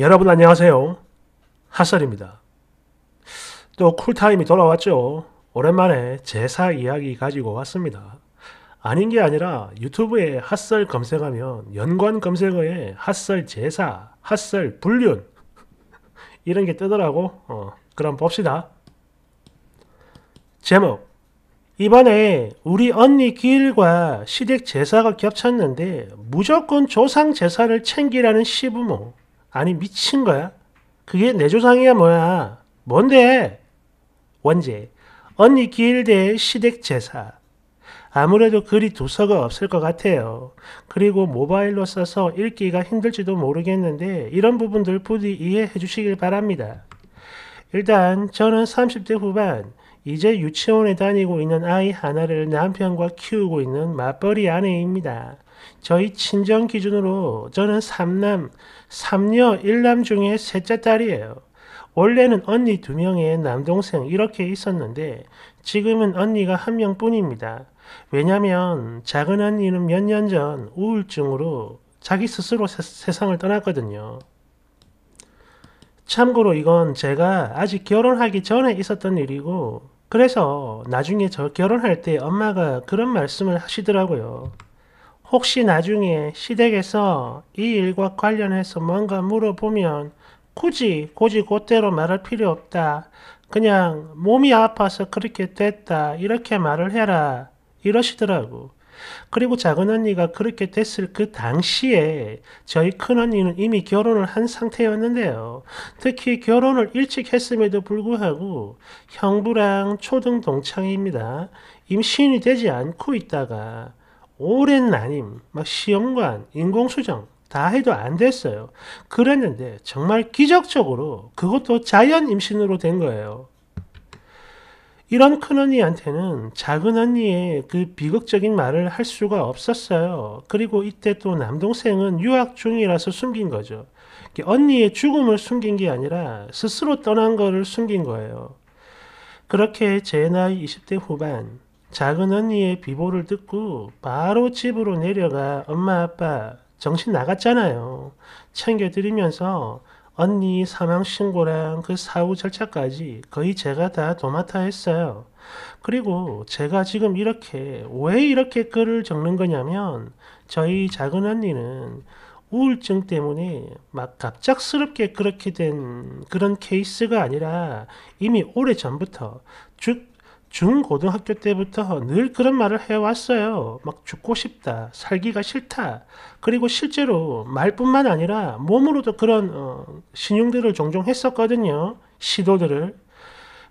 여러분 안녕하세요. 핫설입니다. 또 쿨타임이 돌아왔죠. 오랜만에 제사 이야기 가지고 왔습니다. 아닌 게 아니라 유튜브에 핫설 검색하면 연관 검색어에 핫설 제사, 핫설 불륜 이런 게 뜨더라고. 어, 그럼 봅시다. 제목 이번에 우리 언니 기과 시댁 제사가 겹쳤는데 무조건 조상 제사를 챙기라는 시부모 아니 미친 거야? 그게 내 조상이야 뭐야? 뭔데? 원제 언니 길대 시댁 제사 아무래도 글이 두서가 없을 것 같아요. 그리고 모바일로 써서 읽기가 힘들지도 모르겠는데 이런 부분들 부디 이해해 주시길 바랍니다. 일단 저는 30대 후반 이제 유치원에 다니고 있는 아이 하나를 남편과 키우고 있는 맞벌이 아내입니다. 저희 친정 기준으로 저는 3남, 3녀 1남 중에 셋째 딸이에요. 원래는 언니 두명에 남동생 이렇게 있었는데 지금은 언니가 한 명뿐입니다. 왜냐면 작은 언니는 몇 년 전 우울증으로 자기 스스로 세, 세상을 떠났거든요. 참고로 이건 제가 아직 결혼하기 전에 있었던 일이고 그래서 나중에 저 결혼할 때 엄마가 그런 말씀을 하시더라고요. 혹시 나중에 시댁에서 이 일과 관련해서 뭔가 물어보면 굳이 고지 곧대로 말할 필요 없다. 그냥 몸이 아파서 그렇게 됐다. 이렇게 말을 해라. 이러시더라고. 그리고 작은 언니가 그렇게 됐을 그 당시에 저희 큰 언니는 이미 결혼을 한 상태였는데요. 특히 결혼을 일찍 했음에도 불구하고 형부랑 초등 동창입니다. 임신이 되지 않고 있다가 오랜 난임, 막 시험관, 인공수정 다 해도 안 됐어요. 그랬는데 정말 기적적으로 그것도 자연 임신으로 된 거예요. 이런 큰 언니한테는 작은 언니의 그 비극적인 말을 할 수가 없었어요. 그리고 이때 또 남동생은 유학 중이라서 숨긴 거죠. 언니의 죽음을 숨긴 게 아니라 스스로 떠난 거를 숨긴 거예요. 그렇게 제 나이 20대 후반, 작은 언니의 비보를 듣고 바로 집으로 내려가 엄마 아빠 정신 나갔잖아요. 챙겨드리면서 언니 사망신고랑 그 사후 절차까지 거의 제가 다 도맡아 했어요. 그리고 제가 지금 이렇게, 왜 이렇게 글을 적는 거냐면, 저희 작은 언니는 우울증 때문에 막 갑작스럽게 그렇게 된 그런 케이스가 아니라 이미 오래 전부터 죽 중고등학교 때부터 늘 그런 말을 해왔어요. 막 죽고 싶다, 살기가 싫다. 그리고 실제로 말뿐만 아니라 몸으로도 그런 어, 신용들을 종종 했었거든요. 시도들을.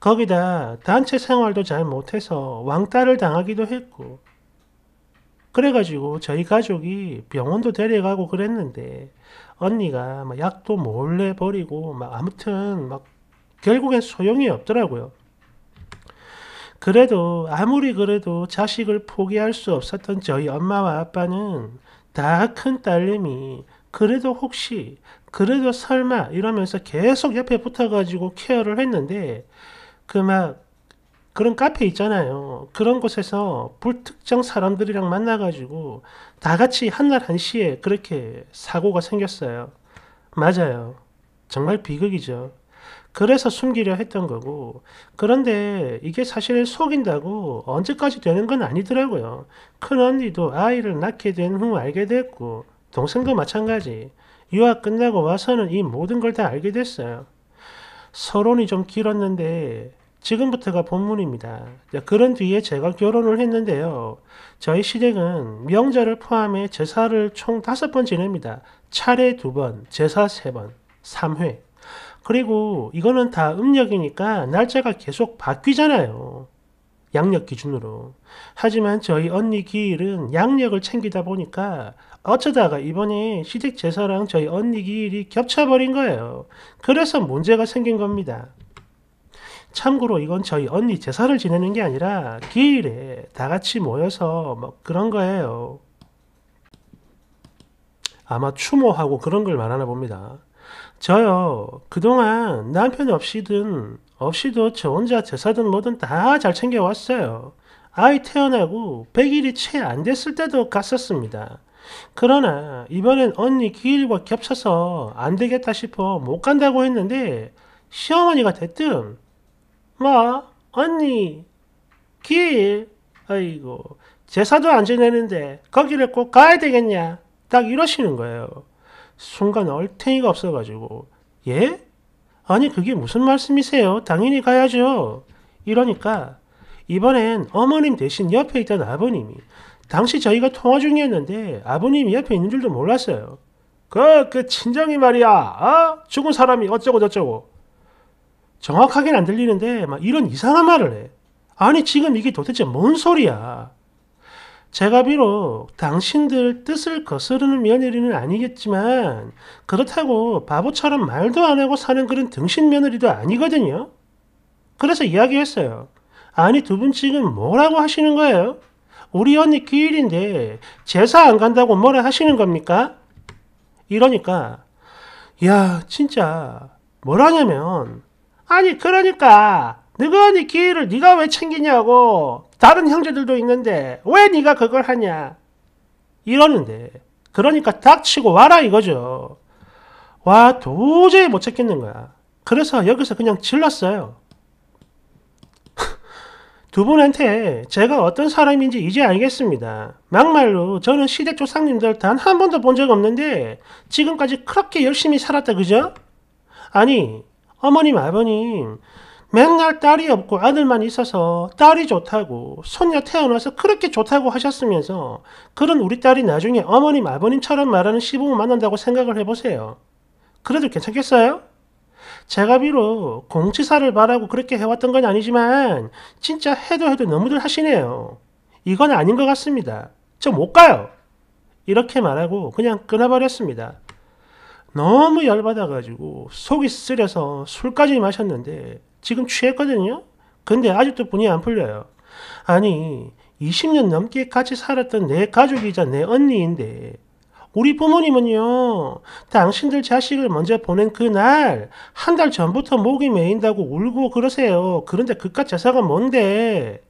거기다 단체 생활도 잘 못해서 왕따를 당하기도 했고. 그래가지고 저희 가족이 병원도 데려가고 그랬는데 언니가 막 약도 몰래 버리고 막 아무튼 막 결국엔 소용이 없더라고요. 그래도 아무리 그래도 자식을 포기할 수 없었던 저희 엄마와 아빠는 다 큰 딸님이 그래도 혹시 그래도 설마 이러면서 계속 옆에 붙어가지고 케어를 했는데 그 막 그런 카페 있잖아요. 그런 곳에서 불특정 사람들이랑 만나가지고 다 같이 한날 한시에 그렇게 사고가 생겼어요. 맞아요. 정말 비극이죠. 그래서 숨기려 했던 거고 그런데 이게 사실 속인다고 언제까지 되는 건 아니더라고요. 큰언니도 아이를 낳게 된 후 알게 됐고 동생도 마찬가지. 유학 끝나고 와서는 이 모든 걸 다 알게 됐어요. 서론이 좀 길었는데 지금부터가 본문입니다. 그런 뒤에 제가 결혼을 했는데요. 저희 시댁은 명절을 포함해 제사를 총 다섯 번 지냅니다. 차례 두 번, 제사 세 번, 3회. 그리고 이거는 다 음력이니까 날짜가 계속 바뀌잖아요. 양력 기준으로. 하지만 저희 언니 기일은 양력을 챙기다 보니까 어쩌다가 이번에 시댁 제사랑 저희 언니 기일이 겹쳐버린 거예요. 그래서 문제가 생긴 겁니다. 참고로 이건 저희 언니 제사를 지내는 게 아니라 기일에 다 같이 모여서 뭐 그런 거예요. 아마 추모하고 그런 걸 말하나 봅니다. 저요. 그동안 남편 없이든 없이도 저 혼자 제사든 뭐든 다 잘 챙겨왔어요. 아이 태어나고 100일이 채 안 됐을 때도 갔었습니다. 그러나 이번엔 언니 기일과 겹쳐서 안 되겠다 싶어 못 간다고 했는데 시어머니가 됐든 뭐 언니 기일 아이고 제사도 안 지내는데 거기를 꼭 가야 되겠냐 딱 이러시는 거예요. 순간 얼탱이가 없어가지고 예? 아니 그게 무슨 말씀이세요? 당연히 가야죠. 이러니까 이번엔 어머님 대신 옆에 있던 아버님이 당시 저희가 통화 중이었는데 아버님이 옆에 있는 줄도 몰랐어요. 그, 그 친정이 말이야. 어? 죽은 사람이 어쩌고 저쩌고. 정확하게는 안 들리는데 막 이런 이상한 말을 해. 아니 지금 이게 도대체 뭔 소리야. 제가 비록 당신들 뜻을 거스르는 며느리는 아니겠지만 그렇다고 바보처럼 말도 안 하고 사는 그런 등신 며느리도 아니거든요. 그래서 이야기했어요. 아니 두 분 지금 뭐라고 하시는 거예요? 우리 언니 기일인데 제사 안 간다고 뭐라 하시는 겁니까? 이러니까 야 진짜 뭐라냐면 아니 그러니까 너가 언니 기일을 네가 왜 챙기냐고 다른 형제들도 있는데 왜 네가 그걸 하냐 이러는데 그러니까 닥치고 와라 이거죠. 와 도저히 못 찾겠는 거야. 그래서 여기서 그냥 질렀어요. 두 분한테 제가 어떤 사람인지 이제 알겠습니다. 막말로 저는 시댁 조상님들 단 한 번도 본 적 없는데 지금까지 그렇게 열심히 살았다 그죠? 아니 어머님 아버님 맨날 딸이 없고 아들만 있어서 딸이 좋다고 손녀 태어나서 그렇게 좋다고 하셨으면서 그런 우리 딸이 나중에 어머님 아버님처럼 말하는 시부모 만난다고 생각을 해보세요. 그래도 괜찮겠어요? 제가 비록 공치사를 바라고 그렇게 해왔던 건 아니지만 진짜 해도 해도 너무들 하시네요. 이건 아닌 것 같습니다. 저 못 가요. 이렇게 말하고 그냥 끊어버렸습니다. 너무 열받아가지고 속이 쓰려서 술까지 마셨는데 지금 취했거든요? 근데 아직도 분이 안 풀려요. 아니 20년 넘게 같이 살았던 내 가족이자 내 언니인데 우리 부모님은요, 당신들 자식을 먼저 보낸 그날, 한 달 전부터 목이 메인다고 울고 그러세요. 그런데 그깟 제사가 뭔데?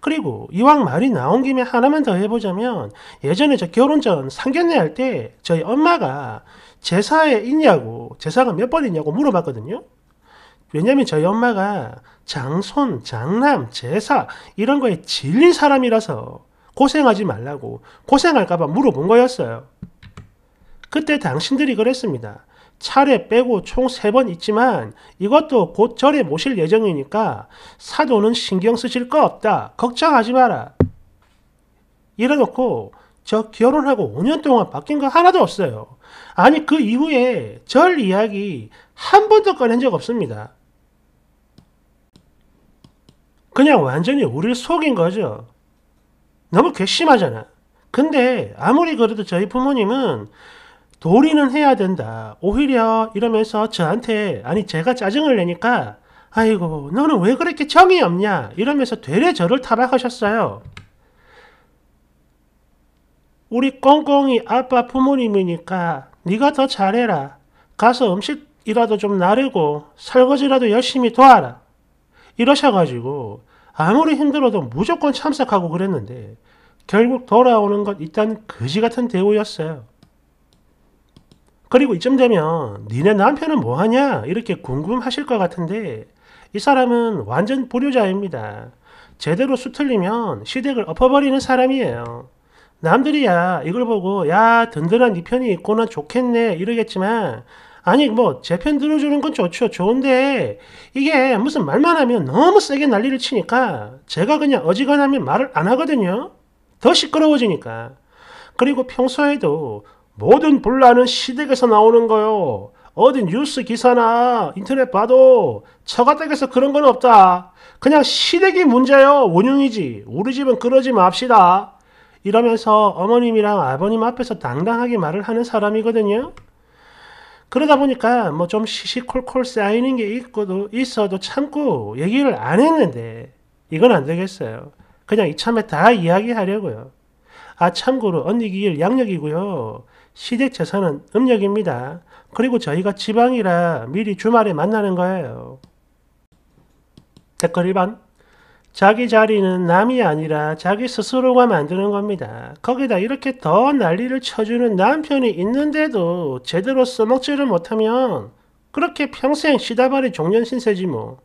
그리고 이왕 말이 나온 김에 하나만 더 해보자면 예전에 저 결혼 전 상견례 할 때 저희 엄마가 제사에 있냐고 제사가 몇 번 있냐고 물어봤거든요. 왜냐면 저희 엄마가 장손, 장남, 제사 이런 거에 질린 사람이라서 고생하지 말라고 고생할까봐 물어본 거였어요. 그때 당신들이 그랬습니다. 차례 빼고 총 세 번 있지만 이것도 곧 절에 모실 예정이니까 사도는 신경 쓰실 거 없다. 걱정하지 마라. 이래놓고 저 결혼하고 5년 동안 바뀐 거 하나도 없어요. 아니 그 이후에 절 이야기 한 번도 꺼낸 적 없습니다. 그냥 완전히 우리를 속인 거죠. 너무 괘씸하잖아. 근데 아무리 그래도 저희 부모님은 도리는 해야 된다. 오히려 이러면서 저한테 아니 제가 짜증을 내니까 아이고 너는 왜 그렇게 정이 없냐 이러면서 되레 저를 타박하셨어요. 우리 꽁꽁이 아빠 부모님이니까 네가 더 잘해라. 가서 음식이라도 좀 나르고 설거지라도 열심히 도와라. 이러셔가지고 아무리 힘들어도 무조건 참석하고 그랬는데 결국 돌아오는 건 일단 거지 같은 대우였어요. 그리고 이쯤 되면 니네 남편은 뭐하냐 이렇게 궁금하실 것 같은데 이 사람은 완전 보류자입니다. 제대로 수틀리면 시댁을 엎어버리는 사람이에요. 남들이야 이걸 보고 야 든든한 네 편이 있구나 좋겠네 이러겠지만 아니 뭐 제 편 들어주는 건 좋죠 좋은데 이게 무슨 말만 하면 너무 세게 난리를 치니까 제가 그냥 어지간하면 말을 안 하거든요 더 시끄러워지니까 그리고 평소에도 모든 분란은 시댁에서 나오는 거요. 어디 뉴스 기사나 인터넷 봐도 처가댁에서 그런 건 없다. 그냥 시댁이 문제요. 원흉이지. 우리 집은 그러지 맙시다. 이러면서 어머님이랑 아버님 앞에서 당당하게 말을 하는 사람이거든요. 그러다 보니까 뭐 좀 시시콜콜 쌓이는 게 있고도 있어도 참고 얘기를 안 했는데 이건 안 되겠어요. 그냥 이참에 다 이야기하려고요. 아 참고로 언니 기일 양력이고요. 시댁 제사는 음력입니다. 그리고 저희가 지방이라 미리 주말에 만나는 거예요. 댓글 1번 자기 자리는 남이 아니라 자기 스스로가 만드는 겁니다. 거기다 이렇게 더 난리를 쳐주는 남편이 있는데도 제대로 써먹지를 못하면 그렇게 평생 시다발이 종년신세지 뭐.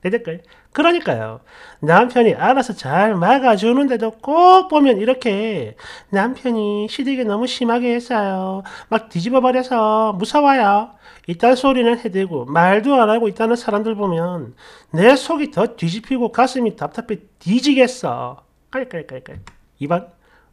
되댓글. 그러니까요. 남편이 알아서 잘 막아주는데도 꼭 보면 이렇게 남편이 시댁에 너무 심하게 했어요. 막 뒤집어버려서 무서워요. 이딴 소리는 해대고 말도 안 하고 있다는 사람들 보면 내 속이 더 뒤집히고 가슴이 답답해 뒤지겠어. 깔깔깔깔. 2번.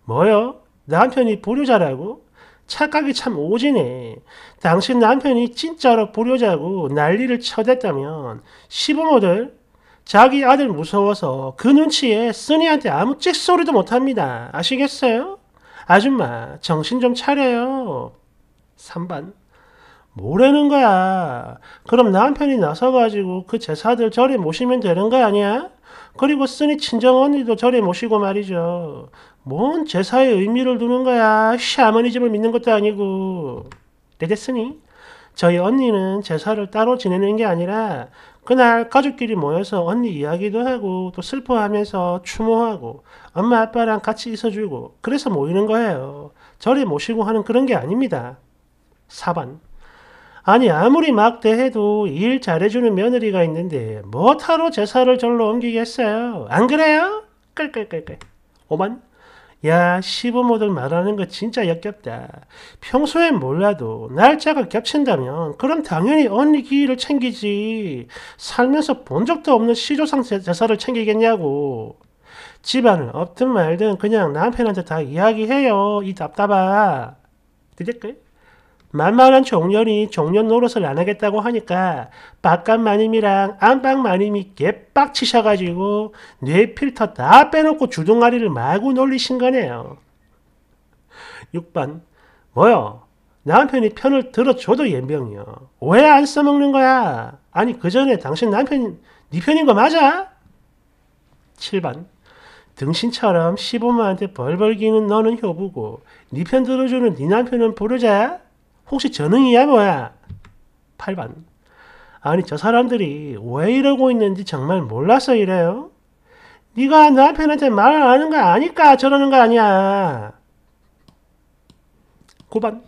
뭐요? 남편이 불효자라고? 착각이 참 오지네. 당신 남편이 진짜로 보려자고 난리를 쳐댔다면 시부모들 자기 아들 무서워서 그 눈치에 쓰니한테 아무 찍소리도 못합니다. 아시겠어요? 아줌마 정신 좀 차려요. 3번 뭐라는 거야? 그럼 남편이 나서가지고 그 제사들 절에 모시면 되는 거 아니야? 그리고 쓰니 친정 언니도 절에 모시고 말이죠. 뭔 제사의 의미를 두는 거야. 샤머니즘을 믿는 것도 아니고. 되겠으니? 저희 언니는 제사를 따로 지내는 게 아니라 그날 가족끼리 모여서 언니 이야기도 하고 또 슬퍼하면서 추모하고 엄마 아빠랑 같이 있어주고 그래서 모이는 거예요. 절에 모시고 하는 그런 게 아닙니다. 4번. 아니 아무리 막대해도 일 잘해주는 며느리가 있는데 뭐하러 제사를 절로 옮기겠어요? 안 그래요? 끌끌끌끌. 오만? 야 시부모들 말하는 거 진짜 역겹다. 평소엔 몰라도 날짜가 겹친다면 그럼 당연히 언니 기일을 챙기지. 살면서 본 적도 없는 시조상 제사를 챙기겠냐고. 집안을 없든 말든 그냥 남편한테 다 이야기해요. 이 답답아. 디데끌? 만만한 종년이 종년 노릇을 안 하겠다고 하니까 바깥 마님이랑 안방 마님이 개빡치셔가지고 뇌 필터 다 빼놓고 주둥아리를 마구 놀리신 거네요. 6번 뭐요? 남편이 편을 들어줘도 연병이요. 왜 안 써먹는 거야? 아니 그 전에 당신 남편 네 편인 거 맞아? 7번 등신처럼 시부모한테 벌벌 기는 너는 효부고 네 편 들어주는 네 남편은 부르자야? 혹시 전응이야 뭐야? 8반 아니 저 사람들이 왜 이러고 있는지 정말 몰라서 이래요? 네가 남편한테 말을 하는 거 아니까 저러는 거 아니야. 9반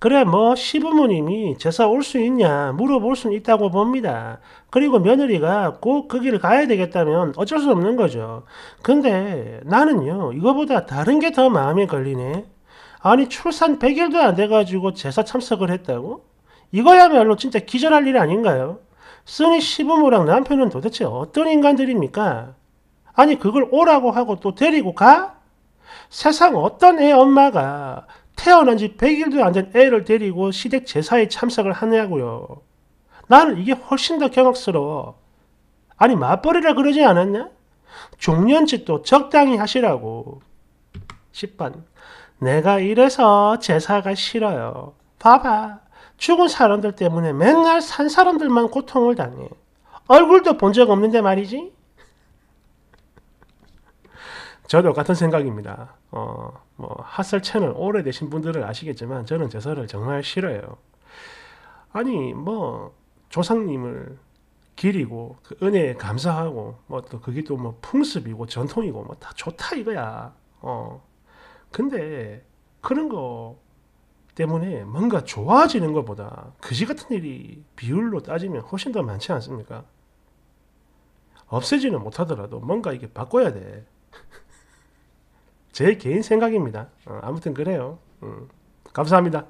그래 뭐 시부모님이 제사 올 수 있냐 물어볼 수 있다고 봅니다. 그리고 며느리가 꼭 그 길을 가야 되겠다면 어쩔 수 없는 거죠. 근데 나는요 이거보다 다른 게 더 마음에 걸리네. 아니 출산 100일도 안 돼가지고 제사 참석을 했다고? 이거야말로 진짜 기절할 일 아닌가요? 쓰니 시부모랑 남편은 도대체 어떤 인간들입니까? 아니 그걸 오라고 하고 또 데리고 가? 세상 어떤 애 엄마가 태어난 지 100일도 안 된 애를 데리고 시댁 제사에 참석을 하냐고요. 나는 이게 훨씬 더 경악스러워. 아니 맞벌이라 그러지 않았냐? 종년짓도 적당히 하시라고. 10번. 내가 이래서 제사가 싫어요. 봐봐. 죽은 사람들 때문에 맨날 산 사람들만 고통을 당해. 얼굴도 본 적 없는데 말이지. 저도 같은 생각입니다. 어, 뭐, 핫설 채널 오래되신 분들은 아시겠지만, 저는 제사를 정말 싫어요. 아니, 뭐, 조상님을 길이고, 그 은혜에 감사하고, 뭐, 또 그게 또 뭐, 풍습이고, 전통이고, 뭐, 다 좋다 이거야. 어. 근데 그런 거 때문에 뭔가 좋아지는 것보다 그지 같은 일이 비율로 따지면 훨씬 더 많지 않습니까? 없애지는 못하더라도 뭔가 이게 바꿔야 돼. 제 개인 생각입니다. 어, 아무튼 그래요. 음, 감사합니다.